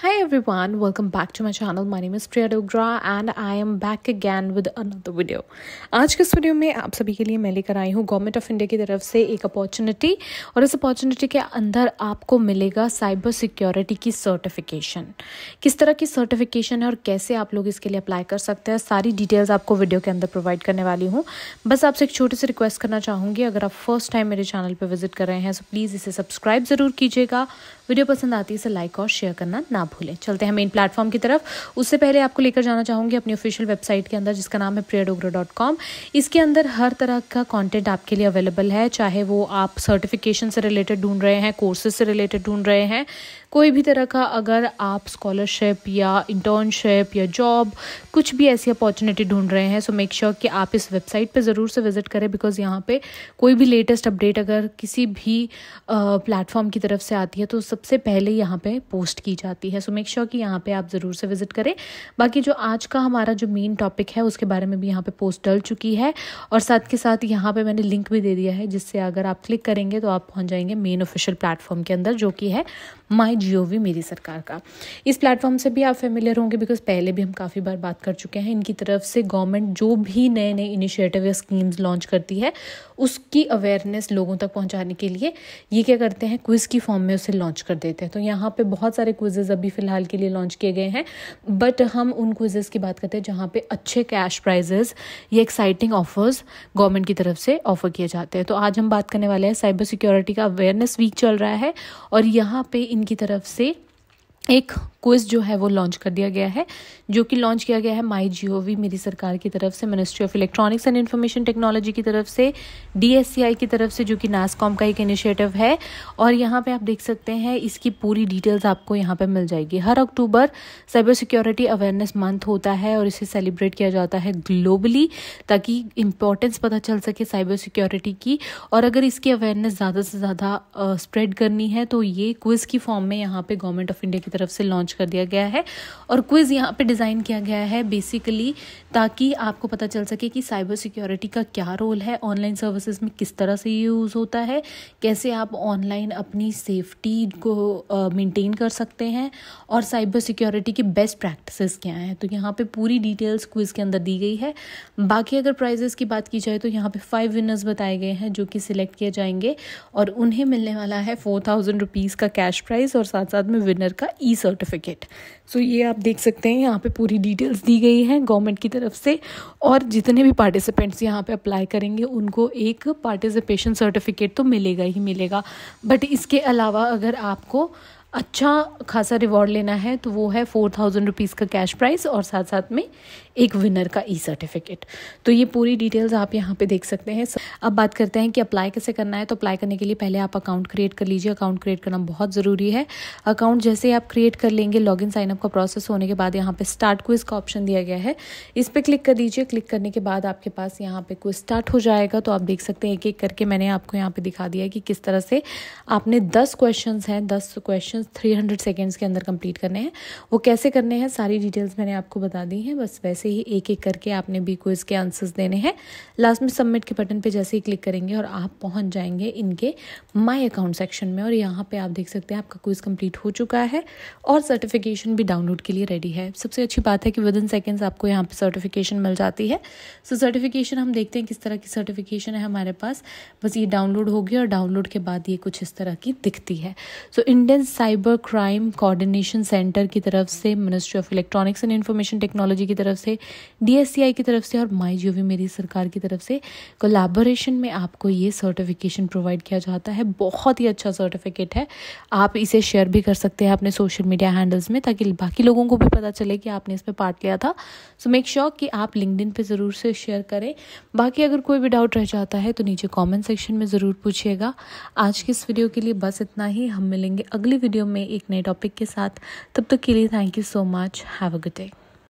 Hi everyone, welcome back to my channel. My name is Priya Dugra and I am back again with another video. आज के इस video में आप सभी के लिए मैं लेकर आई हूँ गवर्नमेंट ऑफ इंडिया की तरफ से एक अपॉर्चुनिटी और इस अपॉर्चुनिटी के अंदर आपको मिलेगा साइबर सिक्योरिटी की सर्टिफिकेशन किस तरह की सर्टिफिकेशन है और कैसे आप लोग इसके लिए अप्लाई कर सकते हैं सारी डिटेल्स आपको वीडियो के अंदर प्रोवाइड करने वाली हूँ बस आपसे एक छोटी सी रिक्वेस्ट करना चाहूँगी अगर आप फर्स्ट टाइम मेरे चैनल पर विजिट कर रहे हैं तो प्लीज़ इसे सब्सक्राइब ज़रूर कीजिएगा वीडियो पसंद आती है इसे लाइक और शेयर करना ना भूलें चलते हैं मेन प्लेटफॉर्म की तरफ उससे पहले आपको लेकर जाना चाहूंगी अपनी ऑफिशियल वेबसाइट के अंदर जिसका नाम है प्रिया डॉट कॉम इसके अंदर हर तरह का कॉन्टेंट आपके लिए अवेलेबल है चाहे वो आप सर्टिफिकेशन से रिलेटेड ढूंढ रहे हैं कोर्सेज से रिलेटेड ढूंढ रहे हैं कोई भी तरह का अगर आप स्कॉलरशिप या इंटर्नशिप या जॉब कुछ भी ऐसी अपॉर्चुनिटी ढूंढ रहे हैं सो मेक श्योर कि आप इस वेबसाइट पे ज़रूर से विज़िट करें बिकॉज यहाँ पे कोई भी लेटेस्ट अपडेट अगर किसी भी प्लेटफॉर्म की तरफ से आती है तो सबसे पहले यहाँ पे पोस्ट की जाती है है सो मेक श्योर कि यहाँ पे आप ज़रूर से विजिट करें बाकी जो आज का हमारा जो मेन टॉपिक है उसके बारे में भी यहाँ पे पोस्ट डल चुकी है और साथ के साथ यहाँ पे मैंने लिंक भी दे दिया है जिससे अगर आप क्लिक करेंगे तो आप पहुँच जाएंगे मेन ऑफिशियल प्लेटफॉर्म के अंदर जो कि है माई जियो मेरी सरकार का इस प्लेटफॉर्म से भी आप फेमिलियर होंगे बिकॉज पहले भी हम काफ़ी बार बात कर चुके हैं इनकी तरफ से गवर्नमेंट जो भी नए नए इनिशिएटिव या स्कीम्स लॉन्च करती है उसकी अवेयरनेस लोगों तक पहुँचाने के लिए ये क्या करते हैं क्विज़ की फॉर्म में उसे लॉन्च कर देते हैं तो यहाँ पर बहुत सारे क्विजेज़ अभी अभी फ़िलहाल के लिए लॉन्च किए गए हैं बट हम उन क्विजेस की बात करते हैं जहाँ पे अच्छे कैश प्राइजेस ये एक्साइटिंग ऑफर्स गवर्नमेंट की तरफ से ऑफ़र किए जाते हैं तो आज हम बात करने वाले हैं साइबर सिक्योरिटी का अवेयरनेस वीक चल रहा है और यहाँ पर इनकी तरफ से एक क्विज जो है वो लॉन्च कर दिया गया है जो कि लॉन्च किया गया है माई जी मेरी सरकार की तरफ से ministry of electronics and information technology की तरफ से डी की तरफ से जो कि नासकॉम का एक इनिशिएटिव है और यहाँ पे आप देख सकते हैं इसकी पूरी डिटेल्स आपको यहाँ पे मिल जाएगी हर अक्टूबर साइबर सिक्योरिटी अवेयरनेस मंथ होता है और इसे सेलिब्रेट किया जाता है ग्लोबली ताकि इम्पोर्टेंस पता चल सके साइबर सिक्योरिटी की और अगर इसकी अवेयरनेस ज़्यादा से ज़्यादा स्प्रेड करनी है तो ये क्विज़ की फॉर्म में यहाँ पर गवर्नमेंट ऑफ इंडिया की तरफ तरफ से लॉन्च कर दिया गया है और क्विज़ यहाँ पे डिज़ाइन किया गया है बेसिकली ताकि आपको पता चल सके कि साइबर सिक्योरिटी का क्या रोल है ऑनलाइन सर्विसेज में किस तरह से यूज़ होता है कैसे आप ऑनलाइन अपनी सेफ्टी को मेंटेन कर सकते हैं और साइबर सिक्योरिटी की बेस्ट प्रैक्टिसेस क्या हैं तो यहाँ पे पूरी डिटेल्स क्विज़ के अंदर दी गई है बाकी अगर प्राइजेस की बात की जाए तो यहाँ पे फाइव विनर्स बताए गए हैं जो कि सिलेक्ट किए जाएंगे और उन्हें मिलने वाला है फोर थाउजेंड रुपीज़ का कैश प्राइज़ और साथ साथ में विनर का ई सर्टिफिकेट सो ये आप देख सकते हैं यहाँ पे पूरी डिटेल्स दी गई हैं गवर्नमेंट की तरफ से और जितने भी पार्टिसिपेंट्स यहाँ पे अप्लाई करेंगे उनको एक पार्टिसिपेशन सर्टिफिकेट तो मिलेगा ही मिलेगा बट इसके अलावा अगर आपको अच्छा खासा रिवॉर्ड लेना है तो वो है फोर थाउजेंड रुपीज़ का कैश प्राइस और साथ साथ में एक विनर का ई सर्टिफिकेट तो ये पूरी डिटेल्स आप यहाँ पे देख सकते हैं अब बात करते हैं कि अप्लाई कैसे करना है तो अप्लाई करने के लिए पहले आप अकाउंट क्रिएट कर लीजिए अकाउंट क्रिएट करना बहुत ज़रूरी है अकाउंट जैसे आप क्रिएट कर लेंगे लॉग इन साइनअप का प्रोसेस होने के बाद यहाँ पर स्टार्ट क्विज का ऑप्शन दिया गया है इस पर क्लिक कर दीजिए क्लिक करने के बाद आपके पास यहाँ पर क्विज स्टार्ट हो जाएगा तो आप देख सकते हैं एक एक करके मैंने आपको यहाँ पर दिखा दिया है कि किस तरह से आपने दस क्वेश्चन हैं दस क्वेश्चन थ्री हंड्रेड सेकेंड्स के अंदर कंप्लीट करने हैं वो कैसे करने हैं सारी डिटेल्स मैंने आपको बता दी हैं बस वैसे ही एक एक करके आपने भी क्विज के आंसर्स देने हैं लास्ट में सबमिट के बटन पे जैसे ही क्लिक करेंगे और आप पहुंच जाएंगे इनके माई अकाउंट सेक्शन में और यहाँ पर आप देख सकते हैं आपका क्विज कंप्लीट हो चुका है और सर्टिफिकेशन भी डाउनलोड के लिए रेडी है सबसे अच्छी बात है कि विद इन सेकेंड्स आपको यहाँ पर सर्टिफिकेशन मिल जाती है सो so, सर्टिफिकेशन हम देखते हैं किस तरह की सर्टिफिकेशन है हमारे पास बस ये डाउनलोड होगी और डाउनलोड के बाद ये कुछ इस तरह की दिखती है so Indian site cyber crime coordination centre की तरफ से ministry of electronics and information technology की तरफ से डीएससीआई की तरफ से और माई जो मेरी सरकार की तरफ से कोलैबोरेशन में आपको ये सर्टिफिकेशन प्रोवाइड किया जाता है बहुत ही अच्छा सर्टिफिकेट है आप इसे शेयर भी कर सकते हैं अपने सोशल मीडिया हैंडल्स में ताकि बाकी लोगों को भी पता चले कि आपने इसमें पार्ट लिया था सो मेक श्योर कि आप लिंकड इन ज़रूर से शेयर करें बाकी अगर कोई भी डाउट रह जाता है तो नीचे कॉमेंट सेक्शन में ज़रूर पूछिएगा आज के इस वीडियो के लिए बस इतना ही हम मिलेंगे अगली वीडियो वीडियो में एक नए टॉपिक के साथ तब तक तो के लिए thank you so much have a good day